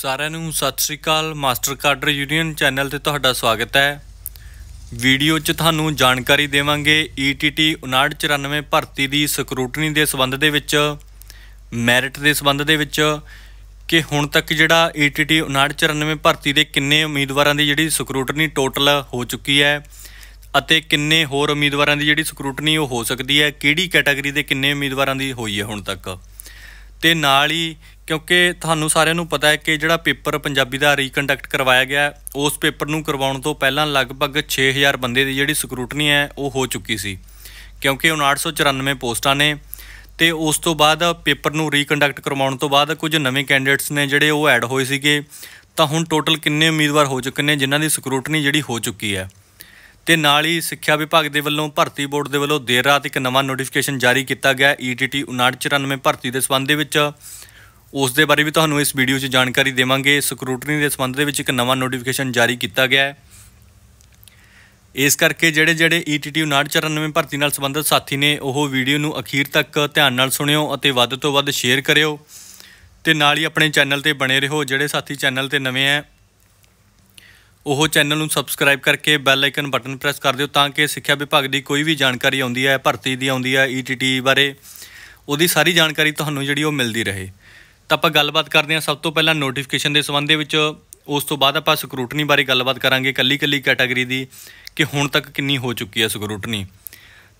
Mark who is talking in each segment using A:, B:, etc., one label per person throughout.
A: ਸਾਰਿਆਂ ਨੂੰ ਸਤਿ ਸ੍ਰੀ ਅਕਾਲ ਮਾਸਟਰ ਕਾਡਰ ਯੂਨੀਅਨ ਚੈਨਲ ਤੇ ਤੁਹਾਡਾ ਸਵਾਗਤ ਹੈ ਵੀਡੀਓ 'ਚ ਤੁਹਾਨੂੰ ਜਾਣਕਾਰੀ ਦੇਵਾਂਗੇ ETT 5994 ਭਰਤੀ ਦੀ ਸਕਰੂਟਨੀ ਦੇ ਸੰਬੰਧ ਦੇ ਵਿੱਚ ਮੈਰਿਟ ਦੇ ਸੰਬੰਧ ਦੇ ਵਿੱਚ ਕਿ ਹੁਣ ਤੱਕ ਜਿਹੜਾ ETT 5994 ਭਰਤੀ ਦੇ ਕਿੰਨੇ ਉਮੀਦਵਾਰਾਂ ਦੀ ਜਿਹੜੀ ਸਕਰੂਟਨੀ ਟੋਟਲ ਹੋ ਚੁੱਕੀ ਹੈ ਅਤੇ ਕਿੰਨੇ ਹੋਰ ਉਮੀਦਵਾਰਾਂ ਦੀ ਜਿਹੜੀ ਸਕਰੂਟਨੀ ਉਹ ਹੋ ਸਕਦੀ ਹੈ ਕਿਹੜੀ ਕੈਟਾਗਰੀ ਦੇ ਕਿੰਨੇ ਉਮੀਦਵਾਰਾਂ ਦੀ ਹੋਈ ਹੈ ਹੁਣ ਤੱਕ ਤੇ ਨਾਲ ਹੀ ਕਿਉਂਕਿ ਤੁਹਾਨੂੰ ਸਾਰਿਆਂ ਨੂੰ ਪਤਾ ਹੈ ਕਿ ਜਿਹੜਾ ਪੇਪਰ ਪੰਜਾਬੀ ਦਾ ਰੀਕੰਡਕਟ ਕਰਵਾਇਆ ਗਿਆ ਉਸ ਪੇਪਰ ਨੂੰ ਕਰਵਾਉਣ ਤੋਂ ਪਹਿਲਾਂ ਲਗਭਗ 6000 ਬੰਦੇ ਦੀ ਜਿਹੜੀ ਸਕਰੂਟਨੀ ਹੈ ਉਹ ਹੋ ਚੁੱਕੀ ਸੀ ਕਿਉਂਕਿ 5994 ਪੋਸਟਾਂ ਨੇ ਤੇ ਉਸ ਤੋਂ ਬਾਅਦ ਪੇਪਰ ਨੂੰ ਰੀਕੰਡਕਟ ਕਰਵਾਉਣ ਤੋਂ ਬਾਅਦ ਕੁਝ ਨਵੇਂ ਕੈਂਡੀਡੇਟਸ ਨੇ ਜਿਹੜੇ ਉਹ ਐਡ ਹੋਏ ਸੀਗੇ ਤਾਂ ਹੁਣ ਟੋਟਲ ਕਿੰਨੇ ਉਮੀਦਵਾਰ ਹੋ ਚੁੱਕੇ ਨੇ ਜਿਨ੍ਹਾਂ ਦੀ ਸਕਰੂਟਨੀ ਜਿਹੜੀ ਹੋ ਚੁੱਕੀ ਹੈ ਤੇ ਨਾਲ ਹੀ ਸਿੱਖਿਆ ਵਿਭਾਗ ਦੇ ਵੱਲੋਂ ਭਰਤੀ ਬੋਰਡ ਦੇ ਵੱਲੋਂ ਦੇਰ ਰਾਤ ਇੱਕ ਨਵਾਂ ਨੋਟੀਫਿਕੇਸ਼ਨ ਜਾਰੀ ਕੀਤਾ ਗਿਆ ETT 5994 ਭਰਤੀ ਦੇ ਸਬੰਧ ਦੇ ਵਿੱਚ ਉਸ ਦੇ ਬਾਰੇ ਵੀ ਤੁਹਾਨੂੰ ਇਸ ਵੀਡੀਓ 'ਚ ਜਾਣਕਾਰੀ ਦੇਵਾਂਗੇ ਸਕਰੂਟਨੀ ਦੇ ਸੰਬੰਧ ਦੇ ਵਿੱਚ ਇੱਕ ਨਵਾਂ ਨੋਟੀਫਿਕੇਸ਼ਨ ਜਾਰੀ ਕੀਤਾ ਗਿਆ ਹੈ ਇਸ ਕਰਕੇ ਜਿਹੜੇ ਜਿਹੜੇ ETTU 9494 ਭਰਤੀ ਨਾਲ ਸੰਬੰਧਿਤ ਸਾਥੀ ਨੇ ਉਹ ਵੀਡੀਓ ਨੂੰ ਅਖੀਰ ਤੱਕ ਧਿਆਨ ਨਾਲ ਸੁਣਿਓ ਅਤੇ ਵੱਧ ਤੋਂ ਵੱਧ ਸ਼ੇਅਰ ਕਰਿਓ ਤੇ ਨਾਲ ਹੀ ਆਪਣੇ ਚੈਨਲ ਤੇ ਬਣੇ ਰਹੋ ਜਿਹੜੇ ਸਾਥੀ ਚੈਨਲ ਤੇ ਨਵੇਂ ਆ ਉਹ ਚੈਨਲ ਨੂੰ ਸਬਸਕ੍ਰਾਈਬ ਕਰਕੇ ਬੈਲ ਆਈਕਨ ਬਟਨ ਪ੍ਰੈਸ ਕਰ ਦਿਓ ਤਾਂ ਕਿ ਸਿੱਖਿਆ ਵਿਭਾਗ ਦੀ ਕੋਈ ਵੀ ਜਾਣਕਾਰੀ ਆਉਂਦੀ ਹੈ ਭਰਤੀ ਦੀ ਆਉਂਦੀ ਹੈ ETT ਬਾਰੇ ਉਹਦੀ ਸਾਰੀ ਜਾਣਕਾਰੀ ਤੁਹਾਨੂੰ ਜਿਹੜੀ ਉਹ ਮਿਲਦੀ ਰਹੇ ਤਾਂ ਆਪਾਂ ਗੱਲਬਾਤ ਕਰਦੇ ਹਾਂ ਸਭ ਤੋਂ ਪਹਿਲਾਂ ਨੋਟੀਫਿਕੇਸ਼ਨ ਦੇ ਸੰਬੰਧ ਦੇ ਵਿੱਚ ਉਸ ਤੋਂ ਬਾਅਦ ਆਪਾਂ ਸਕਰੂਟਨੀ ਬਾਰੇ ਗੱਲਬਾਤ ਕਰਾਂਗੇ ਕੱਲੀ-ਕੱਲੀ ਕੈਟਾਗਰੀ ਦੀ ਕਿ ਹੁਣ ਤੱਕ ਕਿੰਨੀ ਹੋ ਚੁੱਕੀ ਹੈ ਸਕਰੂਟਨੀ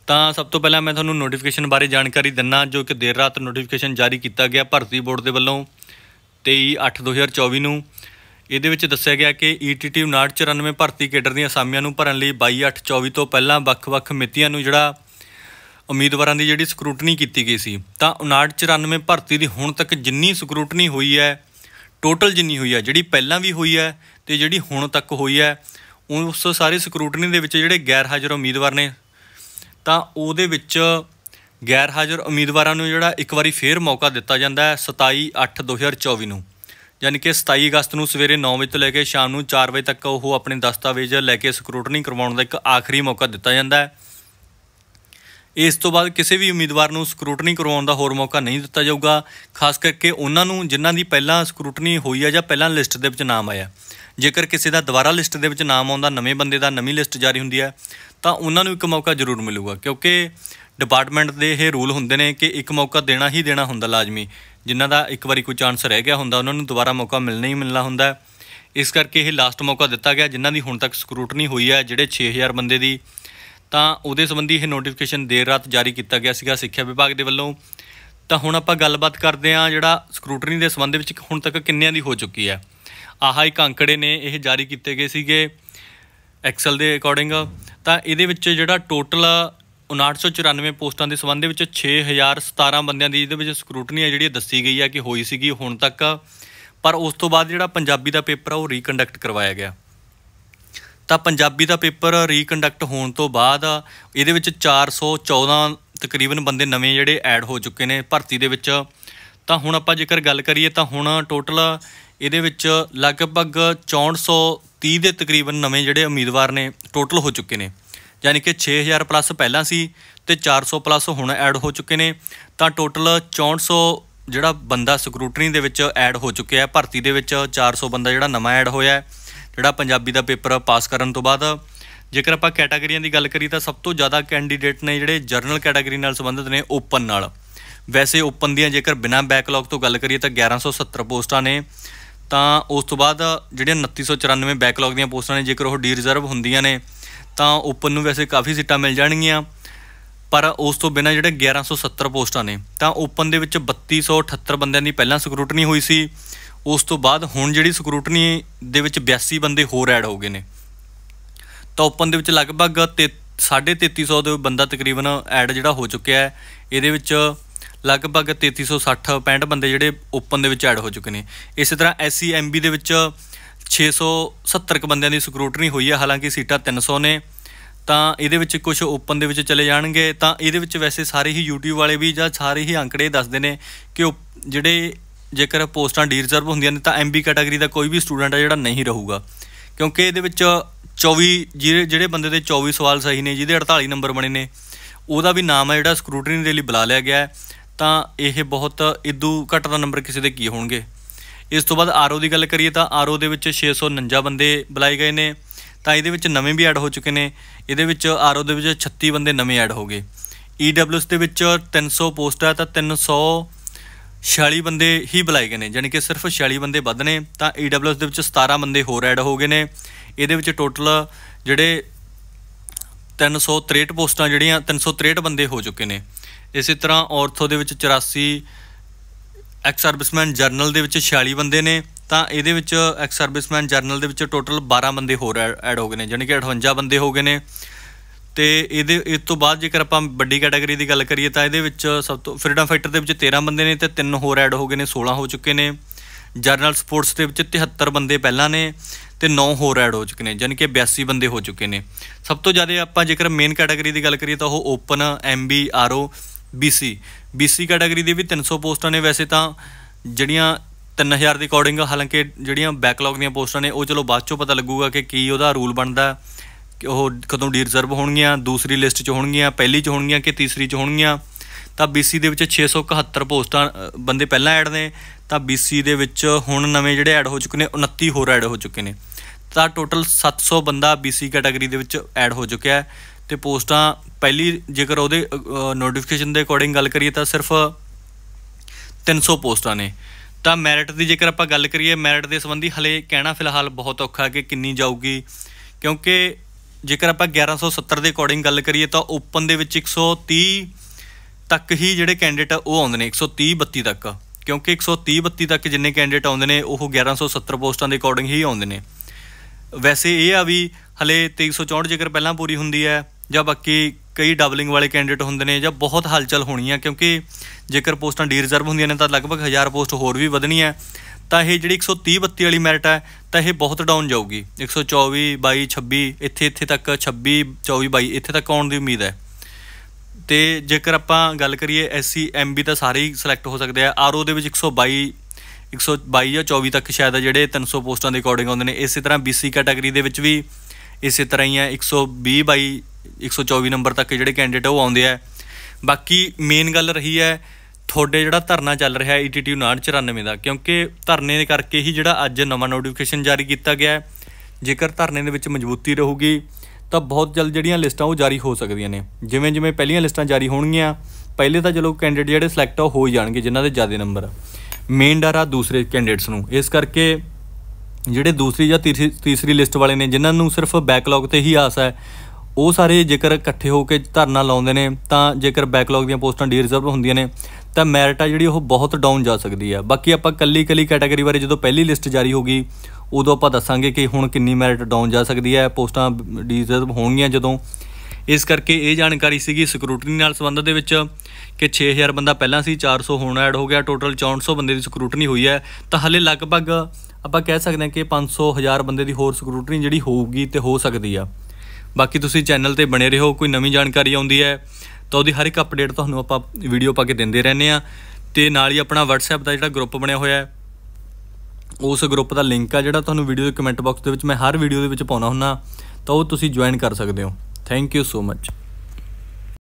A: ਤਾਂ ਸਭ ਤੋਂ ਪਹਿਲਾਂ ਮੈਂ ਤੁਹਾਨੂੰ ਨੋਟੀਫਿਕੇਸ਼ਨ ਬਾਰੇ ਜਾਣਕਾਰੀ ਦਿੰਨਾ ਜੋ ਕਿ ਦੇਰ ਰਾਤ ਨੋਟੀਫਿਕੇਸ਼ਨ ਜਾਰੀ ਕੀਤਾ ਗਿਆ ਭਰਤੀ ਬੋਰਡ ਦੇ ਵੱਲੋਂ 23/8/2024 ਨੂੰ ਇਹਦੇ ਵਿੱਚ ਦੱਸਿਆ ਗਿਆ ਕਿ ETT 5994 ਭਰਤੀ ਕੇਡਰ ਦੀਆਂ ਅਸਾਮੀਆਂ ਨੂੰ ਭਰਨ ਲਈ 22/8/24 ਤੋਂ ਪਹਿਲਾਂ ਵੱਖ-ਵੱਖ ਮਿਤੀਆਂ ਨੂੰ ਜਿਹੜਾ ਉਮੀਦਵਾਰਾਂ ਦੀ ਜਿਹੜੀ ਸਕਰੂਟਨੀ ਕੀਤੀ ਗਈ ਸੀ ਤਾਂ 59-94 ਭਰਤੀ ਦੀ ਹੁਣ ਤੱਕ ਜਿੰਨੀ ਸਕਰੂਟਨੀ ਹੋਈ ਹੈ ਟੋਟਲ ਜਿੰਨੀ ਹੋਈ ਹੈ ਜਿਹੜੀ ਪਹਿਲਾਂ ਵੀ ਹੋਈ ਹੈ ਤੇ ਜਿਹੜੀ ਹੁਣ ਤੱਕ ਹੋਈ ਹੈ ਉਸ ਸਾਰੀ ਸਕਰੂਟਨੀ ਦੇ ਵਿੱਚ ਜਿਹੜੇ ਗੈਰ ਹਾਜ਼ਰ ਉਮੀਦਵਾਰ ਨੇ ਤਾਂ ਉਹਦੇ ਵਿੱਚ ਗੈਰ ਹਾਜ਼ਰ ਉਮੀਦਵਾਰਾਂ ਨੂੰ ਜਿਹੜਾ ਇੱਕ ਵਾਰੀ ਫੇਰ ਮੌਕਾ ਦਿੱਤਾ ਜਾਂਦਾ ਹੈ 27 8 2024 ਨੂੰ ਯਾਨੀ ਕਿ 27 ਅਗਸਤ ਨੂੰ ਸਵੇਰੇ 9 ਵਜੇ ਤੋਂ ਲੈ ਕੇ ਸ਼ਾਮ ਨੂੰ 4 ਵਜੇ ਤੱਕ ਉਹ ਆਪਣੇ ਦਸਤਾਵੇਜ਼ ਲੈ ਕੇ ਸਕਰੂਟਨੀ ਕਰਵਾਉਣ ਦਾ ਇੱਕ ਆਖਰੀ ਮੌਕਾ ਦਿੱਤਾ ਜਾਂਦਾ ਹੈ ਇਸ ਤੋਂ ਬਾਅਦ ਕਿਸੇ ਵੀ ਉਮੀਦਵਾਰ ਨੂੰ ਸਕਰੂਟਨੀ ਕਰਵਾਉਣ ਦਾ ਹੋਰ ਮੌਕਾ ਨਹੀਂ ਦਿੱਤਾ ਜਾਊਗਾ ਖਾਸ ਕਰਕੇ ਉਹਨਾਂ ਨੂੰ ਜਿਨ੍ਹਾਂ ਦੀ ਪਹਿਲਾਂ ਸਕਰੂਟਨੀ ਹੋਈ ਹੈ ਜਾਂ ਪਹਿਲਾਂ ਲਿਸਟ ਦੇ ਵਿੱਚ ਨਾਮ ਆਇਆ ਜੇਕਰ ਕਿਸੇ ਦਾ ਦੁਬਾਰਾ ਲਿਸਟ ਦੇ ਵਿੱਚ ਨਾਮ ਆਉਂਦਾ ਨਵੇਂ ਬੰਦੇ ਦਾ ਨਵੀਂ ਲਿਸਟ ਜਾਰੀ ਹੁੰਦੀ ਹੈ ਤਾਂ ਉਹਨਾਂ ਨੂੰ ਇੱਕ ਮੌਕਾ ਜ਼ਰੂਰ ਮਿਲੂਗਾ ਕਿਉਂਕਿ ਡਿਪਾਰਟਮੈਂਟ ਦੇ ਇਹ ਰੂਲ ਹੁੰਦੇ ਨੇ ਕਿ ਇੱਕ ਮੌਕਾ ਦੇਣਾ ਹੀ ਦੇਣਾ ਹੁੰਦਾ ਲਾਜ਼ਮੀ ਜਿਨ੍ਹਾਂ ਦਾ ਇੱਕ ਵਾਰੀ ਕੋਈ ਚਾਂਸ ਰਹਿ ਗਿਆ ਹੁੰਦਾ ਉਹਨਾਂ ਨੂੰ ਦੁਬਾਰਾ ਮੌਕਾ ਮਿਲਣਾ ਹੀ ਮਿਲਣਾ ਹੁੰਦਾ ਇਸ ਕਰਕੇ ਇਹ ਲਾਸਟ ਮੌਕਾ ਦਿੱਤਾ ਗਿਆ ਜਿਨ੍ਹਾਂ ਦੀ ਹੁਣ ਤੱਕ ਸਕਰੂਟਨੀ ਹੋਈ ਹੈ ਜਿਹੜੇ 6000 ਬੰਦੇ ਦੀ ਤਾਂ ਉਹਦੇ ਸੰਬੰਧੀ ਇਹ ਨੋਟੀਫਿਕੇਸ਼ਨ ਦੇਰ ਰਾਤ ਜਾਰੀ ਕੀਤਾ ਗਿਆ ਸੀਗਾ ਸਿੱਖਿਆ ਵਿਭਾਗ ਦੇ ਵੱਲੋਂ ਤਾਂ ਹੁਣ ਆਪਾਂ ਗੱਲਬਾਤ ਕਰਦੇ ਹਾਂ ਜਿਹੜਾ ਸਕਰੂਟਨੀ ਦੇ ਸੰਬੰਧ ਵਿੱਚ ਹੁਣ ਤੱਕ ਕਿੰਨਿਆਂ ਦੀ ਹੋ ਚੁੱਕੀ ਹੈ ਆਹ ਇੱਕ ਅੰਕੜੇ ਨੇ ਇਹ ਜਾਰੀ ਕੀਤੇ ਗਏ ਸੀਗੇ ਐਕਸਲ ਦੇ ਅਕੋਰਡਿੰਗ ਤਾਂ ਇਹਦੇ ਵਿੱਚ ਜਿਹੜਾ ਟੋਟਲ 5994 ਪੋਸਟਾਂ ਦੇ ਸੰਬੰਧ ਵਿੱਚ 6017 ਬੰਦਿਆਂ ਦੀ ਇਹਦੇ ਵਿੱਚ ਸਕਰੂਟਨੀ ਹੈ ਜਿਹੜੀ ਦੱਸੀ ਗਈ ਹੈ ਕਿ ਹੋਈ ਸੀਗੀ ਹੁਣ ਤੱਕ ਪਰ ਉਸ ਤੋਂ ਬਾਅਦ ਜਿਹੜਾ ਪੰਜਾਬੀ ਦਾ ਪੇਪਰ ਆ ਉਹ ਰੀਕੰਡਕਟ ਕਰਵਾਇਆ ਗਿਆ ਤਾਂ ਪੰਜਾਬੀ ਦਾ ਪੇਪਰ ਰੀਕੰਡਕਟ ਹੋਣ ਤੋਂ ਬਾਅਦ ਇਹਦੇ ਵਿੱਚ 414 ਤਕਰੀਬਨ ਬੰਦੇ ਨਵੇਂ ਜਿਹੜੇ ਐਡ ਹੋ ਚੁੱਕੇ ਨੇ ਭਰਤੀ ਦੇ ਵਿੱਚ ਤਾਂ ਹੁਣ ਆਪਾਂ ਜੇਕਰ ਗੱਲ ਕਰੀਏ ਤਾਂ ਹੁਣ ਟੋਟਲ ਇਹਦੇ ਵਿੱਚ ਲਗਭਗ 6430 ਦੇ ਤਕਰੀਬਨ ਨਵੇਂ ਜਿਹੜੇ ਉਮੀਦਵਾਰ ਨੇ ਟੋਟਲ ਹੋ ਚੁੱਕੇ ਨੇ ਯਾਨੀ ਕਿ 6000 ਪਲੱਸ ਪਹਿਲਾਂ ਸੀ ਤੇ 400 ਪਲੱਸ ਹੁਣ ਐਡ ਹੋ ਚੁੱਕੇ ਨੇ ਤਾਂ ਟੋਟਲ 6400 ਜਿਹੜਾ ਬੰਦਾ ਸਕਰੂਟਰੀ ਦੇ ਵਿੱਚ ਐਡ ਹੋ ਚੁੱਕਿਆ ਹੈ ਭਰਤੀ ਦੇ ਵਿੱਚ 400 ਬੰਦਾ ਜਿਹੜਾ ਨਵਾਂ ਐਡ ਹੋਇਆ ਹੈ ਜਿਹੜਾ ਪੰਜਾਬੀ ਦਾ ਪੇਪਰ ਪਾਸ ਕਰਨ ਤੋਂ ਬਾਅਦ ਜੇਕਰ ਆਪਾਂ ਕੈਟਾਗਰੀਆਂ ਦੀ ਗੱਲ ਕਰੀ ਤਾਂ ਸਭ ਤੋਂ ਜ਼ਿਆਦਾ ਕੈਂਡੀਡੇਟ ਨੇ ਜਿਹੜੇ ਜਰਨਲ ਕੈਟਾਗਰੀ ਨਾਲ ਸੰਬੰਧਿਤ ਨੇ ਓਪਨ ਨਾਲ ਵੈਸੇ ਓਪਨ ਦੀਆਂ ਜੇਕਰ ਬਿਨਾਂ ਬੈਕਲੌਗ ਤੋਂ ਗੱਲ ਕਰੀਏ ਤਾਂ 1170 ਪੋਸਟਾਂ ਨੇ ਤਾਂ ਉਸ ਤੋਂ ਬਾਅਦ ਜਿਹੜੀਆਂ 2994 ਬੈਕਲੌਗ ਦੀਆਂ ਪੋਸਟਾਂ ਨੇ ਜੇਕਰ ਉਹ ਡੀ ਰਿਜ਼ਰਵ ਹੁੰਦੀਆਂ ਨੇ ਤਾਂ ਓਪਨ ਨੂੰ ਵੈਸੇ ਕਾਫੀ ਸੀਟਾਂ ਮਿਲ ਜਾਣਗੀਆਂ ਪਰ ਉਸ ਤੋਂ ਬਿਨਾ ਜਿਹੜੇ 1170 ਪੋਸਟਾਂ ਨੇ ਤਾਂ ਓਪਨ ਦੇ ਵਿੱਚ 3278 ਬੰਦਿਆਂ ਦੀ ਪਹਿਲਾਂ ਸਕਰੂਟਨੀ ਹੋਈ ਸੀ ਉਸ ਤੋਂ ਬਾਅਦ ਹੁਣ ਜਿਹੜੀ ਸਕਰੂਟਨੀ ਦੇ ਵਿੱਚ 82 ਬੰਦੇ ਹੋਰ ਐਡ ਹੋ ਗਏ ਨੇ ਤਾਂ ਓਪਨ ਦੇ ਵਿੱਚ ਲਗਭਗ 3350 ਦੇ ਬੰਦਾ ਤਕਰੀਬਨ ਐਡ ਜਿਹੜਾ ਹੋ ਚੁੱਕਿਆ ਹੈ ਇਹਦੇ ਵਿੱਚ ਲਗਭਗ 3360 65 ਬੰਦੇ ਜਿਹੜੇ ਓਪਨ ਦੇ ਵਿੱਚ ਐਡ ਹੋ ਚੁੱਕੇ ਨੇ ਇਸੇ ਤਰ੍ਹਾਂ ਐਸਸੀ ਐਮਬੀ ਦੇ ਵਿੱਚ 670 ਕ ਬੰਦਿਆਂ ਦੀ ਸਕਰੂਟਨੀ ਹੋਈ ਹੈ ਹਾਲਾਂਕਿ ਸੀਟਾਂ 300 ਨੇ ਤਾਂ ਇਹਦੇ ਵਿੱਚ ਕੁਝ ਓਪਨ ਦੇ ਵਿੱਚ ਚਲੇ ਜਾਣਗੇ ਤਾਂ ਇਹਦੇ ਵਿੱਚ ਵੈਸੇ ਸਾਰੇ ਹੀ YouTube ਵਾਲੇ ਵੀ ਜਾਂ ਸਾਰੇ ਹੀ ਅੰਕੜੇ ਦੱਸਦੇ ਨੇ ਕਿ ਜਿਹੜੇ ਜੇਕਰ ਪੋਸਟਾਂ ਡੀ ਰਿਜ਼ਰਵ ਹੁੰਦੀਆਂ ਨੇ ਤਾਂ ਐਮਬੀ ਕੈਟਾਗਰੀ ਦਾ ਕੋਈ ਵੀ ਸਟੂਡੈਂਟ ਹੈ ਜਿਹੜਾ ਨਹੀਂ ਰਹੂਗਾ ਕਿਉਂਕਿ ਇਹਦੇ ਵਿੱਚ 24 ਜਿਹੜੇ ਬੰਦੇ ਦੇ 24 ਸਵਾਲ ਸਹੀ ਨੇ ਜਿਹਦੇ 48 ਨੰਬਰ ਬਣੇ ਨੇ ਉਹਦਾ ਵੀ ਨਾਮ ਹੈ ਜਿਹੜਾ ਸਕਰੂਟਰੀ ਦੇ ਲਈ ਬੁਲਾ ਲਿਆ ਗਿਆ ਹੈ ਤਾਂ ਇਹ ਬਹੁਤ ਇਦੂ ਘੱਟ ਦਾ ਨੰਬਰ ਕਿਸੇ ਦੇ ਕੀ ਹੋਣਗੇ ਇਸ ਤੋਂ ਬਾਅਦ ਆਰਓ ਦੀ ਗੱਲ ਕਰੀਏ ਤਾਂ ਆਰਓ ਦੇ ਵਿੱਚ 649 ਬੰਦੇ ਬੁਲਾਏ ਗਏ ਨੇ ਤਾਂ ਇਹਦੇ ਵਿੱਚ ਨਵੇਂ ਵੀ ਐਡ ਹੋ ਚੁੱਕੇ ਨੇ ਇਹਦੇ ਵਿੱਚ ਆਰਓ ਦੇ ਵਿੱਚ 36 ਬੰਦੇ ਨਵੇਂ ਐਡ ਹੋ ਗਏ ਈਡਬਲਯੂਐਸ ਦੇ ਵਿੱਚ 300 ਪੋਸਟ ਤਾਂ 300 46 ਬੰਦੇ ਹੀ ਬੁਲਾਏ ਗਏ ਨੇ ਯਾਨੀ ਕਿ ਸਿਰਫ 46 ਬੰਦੇ ਵੱਧ ਨੇ ਤਾਂ EWS ਦੇ ਵਿੱਚ 17 ਬੰਦੇ ਹੋਰ ਐਡ ਹੋ ਗਏ ਨੇ ਇਹਦੇ ਵਿੱਚ ਟੋਟਲ ਜਿਹੜੇ 363 ਪੋਸਟਾਂ ਜਿਹੜੀਆਂ 363 ਬੰਦੇ ਹੋ ਚੁੱਕੇ ਨੇ ਇਸੇ ਤਰ੍ਹਾਂ ਔਰਥੋ ਦੇ ਵਿੱਚ 84 ਐਕਸ ਸਰਵਿਸਮੈਨ ਜਰਨਲ ਦੇ ਵਿੱਚ 46 ਬੰਦੇ ਨੇ ਤਾਂ ਇਹਦੇ ਵਿੱਚ ਐਕਸ ਸਰਵਿਸਮੈਨ ਜਰਨਲ ਦੇ ਵਿੱਚ ਟੋਟਲ 12 ਬੰਦੇ ਹੋਰ ਐਡ ਹੋ ਗਏ ਨੇ ਯਾਨੀ ਕਿ 58 ਬੰਦੇ ਹੋ ਗਏ ਨੇ ਤੇ ਇਹਦੇ ਇਸ ਤੋਂ ਬਾਅਦ ਜੇਕਰ ਆਪਾਂ ਵੱਡੀ ਕੈਟਾਗਰੀ ਦੀ ਗੱਲ ਕਰੀਏ ਤਾਂ ਇਹਦੇ ਵਿੱਚ ਸਭ ਤੋਂ ਫਰੀडम ਫਾਈਟਰ ਦੇ ਵਿੱਚ 13 ਬੰਦੇ ਨੇ ਤੇ ਤਿੰਨ ਹੋਰ ਐਡ ਹੋ ਗਏ ਨੇ 16 ਹੋ ਚੁੱਕੇ ਨੇ ਜਰਨਲ ਸਪੋਰਟਸ ਦੇ ਵਿੱਚ 73 ਬੰਦੇ ਪਹਿਲਾਂ ਨੇ ਤੇ 9 ਹੋਰ ਐਡ ਹੋ ਚੁੱਕੇ ਨੇ ਯਾਨੀ ਕਿ 82 ਬੰਦੇ ਹੋ ਚੁੱਕੇ ਨੇ ਸਭ ਤੋਂ ਜ਼ਿਆਦਾ ਆਪਾਂ ਜੇਕਰ ਮੇਨ ਕੈਟਾਗਰੀ ਦੀ ਗੱਲ ਕਰੀਏ ਤਾਂ ਉਹ open MB RO BC BC category ਦੇ ਵੀ 300 ਪੋਸਟਾਂ ਨੇ ਵੈਸੇ ਤਾਂ ਜਿਹੜੀਆਂ 3000 ਦੇ ਅਕੋਰਡਿੰਗ ਹਾਲਾਂਕਿ ਜਿਹੜੀਆਂ ਬੈਕਲੌਗ ਦੀਆਂ ਪੋਸਟਾਂ ਨੇ ਉਹ ਚਲੋ ਬਾਅਦ ਚੋਂ ਪਤਾ ਲੱਗੂਗਾ ਕਿ ਕੀ ਉਹਦਾ ਰੂਲ ਬਣਦਾ ਉਹ ਕਦੋਂ ਰਿਜ਼ਰਵ ਹੋਣਗੀਆਂ ਦੂਸਰੀ ਲਿਸਟ 'ਚ ਹੋਣਗੀਆਂ ਪਹਿਲੀ 'ਚ ਹੋਣਗੀਆਂ ਕਿ ਤੀਸਰੀ 'ਚ ਹੋਣਗੀਆਂ ਤਾਂ BC ਦੇ ਵਿੱਚ 671 ਪੋਸਟਾਂ ਬੰਦੇ ਪਹਿਲਾਂ ਐਡ ਨੇ ਤਾਂ BC ਦੇ ਵਿੱਚ ਹੁਣ ਨਵੇਂ ਜਿਹੜੇ ਐਡ ਹੋ ਚੁੱਕੇ ਨੇ 29 ਹੋਰ ਐਡ ਹੋ ਚੁੱਕੇ ਨੇ ਤਾਂ ਟੋਟਲ 700 ਬੰਦਾ BC ਕੈਟਾਗਰੀ ਦੇ ਵਿੱਚ ਐਡ ਹੋ ਚੁੱਕਿਆ ਹੈ ਤੇ ਪੋਸਟਾਂ ਪਹਿਲੀ ਜੇਕਰ ਉਹਦੇ ਨੋਟੀਫਿਕੇਸ਼ਨ ਦੇ ਅਕੋਰਡਿੰਗ ਗੱਲ ਕਰੀਏ ਤਾਂ ਸਿਰਫ 300 ਪੋਸਟਾਂ ਨੇ ਤਾਂ ਮੈਰਿਟ ਦੀ ਜੇਕਰ ਆਪਾਂ ਗੱਲ ਕਰੀਏ ਮੈਰਿਟ ਦੇ ਸੰਬੰਧੀ ਹਲੇ ਕਹਿਣਾ ਫਿਲਹਾਲ ਬਹੁਤ ਔਖਾ ਕਿ ਕਿੰਨੀ ਜਾਊਗੀ ਕਿਉਂਕਿ ਜੇਕਰ ਆਪਾਂ 1170 ਦੇ ਅਕੋਰਡਿੰਗ ਗੱਲ ਕਰੀਏ ਤਾਂ ਓਪਨ ਦੇ ਵਿੱਚ 130 ਤੱਕ ਹੀ ਜਿਹੜੇ ਕੈਂਡੀਡੇਟ ਆ ਉਹ ਆਉਂਦੇ ਨੇ 130 32 ਤੱਕ ਕਿਉਂਕਿ 130 32 ਤੱਕ ਜਿੰਨੇ ਕੈਂਡੀਡੇਟ ਆਉਂਦੇ ਨੇ ਉਹ 1170 ਪੋਸਟਾਂ ਦੇ ਅਕੋਰਡਿੰਗ ਹੀ ਆਉਂਦੇ ਨੇ ਵੈਸੇ ਇਹ ਆ ਵੀ ਹਲੇ 364 ਜੇਕਰ ਪਹਿਲਾਂ ਪੂਰੀ ਹੁੰਦੀ ਹੈ ਜਾਂ ਬਾਕੀ ਕਈ ਡਬਲਿੰਗ ਵਾਲੇ ਕੈਂਡੀਡੇਟ ਹੁੰਦੇ ਨੇ ਜਾਂ ਬਹੁਤ ਹਲਚਲ ਹੋਣੀ ਆ ਕਿਉਂਕਿ ਜੇਕਰ ਪੋਸਟਾਂ ਡੀ ਰਿਜ਼ਰਵ ਹੁੰਦੀਆਂ ਨੇ ਤਾਂ ਲਗਭਗ 1000 ਪੋਸਟ ਹੋਰ ਵੀ ਵਧਣੀ ਹੈ ਤਾਂ ਇਹ ਜਿਹੜੀ 130 32 ਵਾਲੀ ਮੈਰਿਟ ਹੈ ਤਾਂ ਇਹ ਬਹੁਤ ਡਾਊਨ ਜਾਊਗੀ 124 22 26 ਇੱਥੇ ਇੱਥੇ ਤੱਕ 26 24 22 ਇੱਥੇ ਤੱਕ ਆਉਣ ਦੀ ਉਮੀਦ ਹੈ ਤੇ ਜੇਕਰ ਆਪਾਂ ਗੱਲ ਕਰੀਏ ਐਸਸੀ ਐਮਬੀ ਤਾਂ ਸਾਰੇ ਹੀ ਸਿਲੈਕਟ ਹੋ ਸਕਦੇ ਆ ਆਰਓ ਦੇ ਵਿੱਚ 122 122 ਜਾਂ 24 ਤੱਕ ਸ਼ਾਇਦ ਜਿਹੜੇ 300 ਪੋਸਟਾਂ ਦੇ ਅਕੋਰਡਿੰਗ ਆਉਂਦੇ ਨੇ ਇਸੇ ਤਰ੍ਹਾਂ ਬੀਸੀ ਕੈਟਾਗਰੀ ਦੇ ਵਿੱਚ ਵੀ ਇਸੇ ਤਰ੍ਹਾਂ ਹੀ ਆ 120 ਬਾਈ 124 ਨੰਬਰ ਤੱਕ ਜਿਹੜੇ ਕੈਂਡੀਡੇਟ ਉਹ ਆਉਂਦੇ ਆ ਬਾਕੀ ਮੇਨ ਗੱਲ ਰਹੀ ਹੈ ਤੁਹਾਡੇ ਜਿਹੜਾ ਧਰਨਾ ਚੱਲ ਰਿਹਾ ਹੈ ETTU 994 ਦਾ ਕਿਉਂਕਿ ਧਰਨੇ ਦੇ ਕਰਕੇ ਹੀ ਜਿਹੜਾ ਅੱਜ ਨਵਾਂ ਨੋਟੀਫਿਕੇਸ਼ਨ ਜਾਰੀ ਕੀਤਾ ਗਿਆ ਹੈ ਜੇਕਰ ਧਰਨੇ ਦੇ ਵਿੱਚ ਮਜ਼ਬੂਤੀ ਰਹੂਗੀ ਤਾਂ ਬਹੁਤ ਜਲਦ ਜਿਹੜੀਆਂ ਲਿਸਟਾਂ ਉਹ ਜਾਰੀ ਹੋ ਸਕਦੀਆਂ ਨੇ ਜਿਵੇਂ ਜਿਵੇਂ ਪਹਿਲੀਆਂ ਲਿਸਟਾਂ ਜਾਰੀ ਹੋਣਗੀਆਂ ਪਹਿਲੇ ਤਾਂ ਚਲੋ ਕੈਂਡੀਡੇਟ ਜਿਹੜੇ ਸਿਲੈਕਟ ਹੋ ਜਾਣਗੇ ਜਿਨ੍ਹਾਂ ਦੇ ਜ਼ਿਆਦਾ ਨੰਬਰ ਮੇਨ ਡਾਰਾ ਦੂਸਰੇ ਕੈਂਡੀਡੇਟਸ ਨੂੰ ਇਸ ਕਰਕੇ ਜਿਹੜੇ ਦੂਸਰੀ ਜਾਂ ਤੀਸਰੀ ਲਿਸਟ ਵਾਲੇ ਨੇ ਜਿਨ੍ਹਾਂ ਨੂੰ ਸਿਰਫ ਬੈਕਲੌਗ ਤੇ ਹੀ ਆਸ ਹੈ ਉਹ ਸਾਰੇ ਜੇਕਰ ਇਕੱਠੇ ਹੋ ਕੇ ਧਰਨਾ ਲਾਉਂਦੇ ਨੇ ਤਾਂ ਜੇਕਰ ਬੈਕਲੌਗ ਦੀਆਂ ਪੋਸਟਾਂ ਡੀ ਰਿਜ਼ਰਵ ਹੁੰਦੀਆਂ ਨੇ ਤਾਂ ਮੈਰਿਟ ਆ ਜਿਹੜੀ ਉਹ ਬਹੁਤ ਡਾਊਨ ਜਾ ਸਕਦੀ ਆ ਬਾਕੀ ਆਪਾਂ ਕੱਲੀ ਕੱਲੀ ਕੈਟਾਗਰੀ ਬਾਰੇ ਜਦੋਂ ਪਹਿਲੀ ਲਿਸਟ ਜਾਰੀ ਹੋਗੀ ਉਦੋਂ ਆਪਾਂ ਦੱਸਾਂਗੇ ਕਿ ਹੁਣ ਕਿੰਨੀ ਮੈਰਿਟ ਡਾਊਨ ਜਾ ਸਕਦੀ ਆ ਪੋਸਟਾਂ ਡਿਜ਼ਰਵ ਹੋਣਗੀਆਂ ਜਦੋਂ ਇਸ ਕਰਕੇ ਇਹ ਜਾਣਕਾਰੀ ਸੀਗੀ ਸਕਰੂਟਨੀ ਨਾਲ ਸੰਬੰਧ ਦੇ ਵਿੱਚ ਕਿ 6000 ਬੰਦਾ ਪਹਿਲਾਂ ਸੀ 400 ਹੁਣ ਐਡ ਹੋ ਗਿਆ ਟੋਟਲ 6400 ਬੰਦੇ ਦੀ ਸਕਰੂਟਨੀ ਹੋਈ ਹੈ ਤਾਂ ਹਲੇ ਲਗਭਗ ਆਪਾਂ ਕਹਿ ਸਕਦੇ ਹਾਂ ਕਿ 500 1000 ਬੰਦੇ ਦੀ ਹੋਰ ਸਕਰੂਟਨੀ ਜਿਹੜੀ ਹੋਊਗੀ ਤੇ ਹੋ ਸਕਦੀ ਆ ਬਾਕੀ ਤੁਸੀਂ ਚੈਨਲ ਤੇ ਬਣੇ ਰਹੋ ਕੋਈ ਨਵੀਂ ਜਾਣਕਾਰੀ ਆਉਂਦੀ ਹੈ ਤਾਂ ਉਹਦੀ ਹਰ ਇੱਕ ਅਪਡੇਟ ਤੁਹਾਨੂੰ ਆਪਾਂ ਵੀਡੀਓ ਪਾ ਕੇ ਦਿੰਦੇ ਰਹਿੰਦੇ ਆ ਤੇ ਨਾਲ ਹੀ ਆਪਣਾ WhatsApp ਦਾ ਜਿਹੜਾ ਗਰੁੱਪ ਬਣਿਆ ਹੋਇਆ ਹੈ ਉਸ ਗਰੁੱਪ ਦਾ ਲਿੰਕ ਆ ਜਿਹੜਾ ਤੁਹਾਨੂੰ ਵੀਡੀਓ ਦੇ ਕਮੈਂਟ ਬਾਕਸ ਦੇ ਵਿੱਚ ਮੈਂ ਹਰ ਵੀਡੀਓ ਦੇ ਵਿੱਚ ਪਾਉਣਾ ਹੁੰਨਾ ਤਾਂ ਉਹ ਤੁਸੀਂ ਜੁਆਇਨ ਕਰ ਸਕਦੇ ਹੋ ਥੈਂਕ ਯੂ ਸੋ ਮੱਚ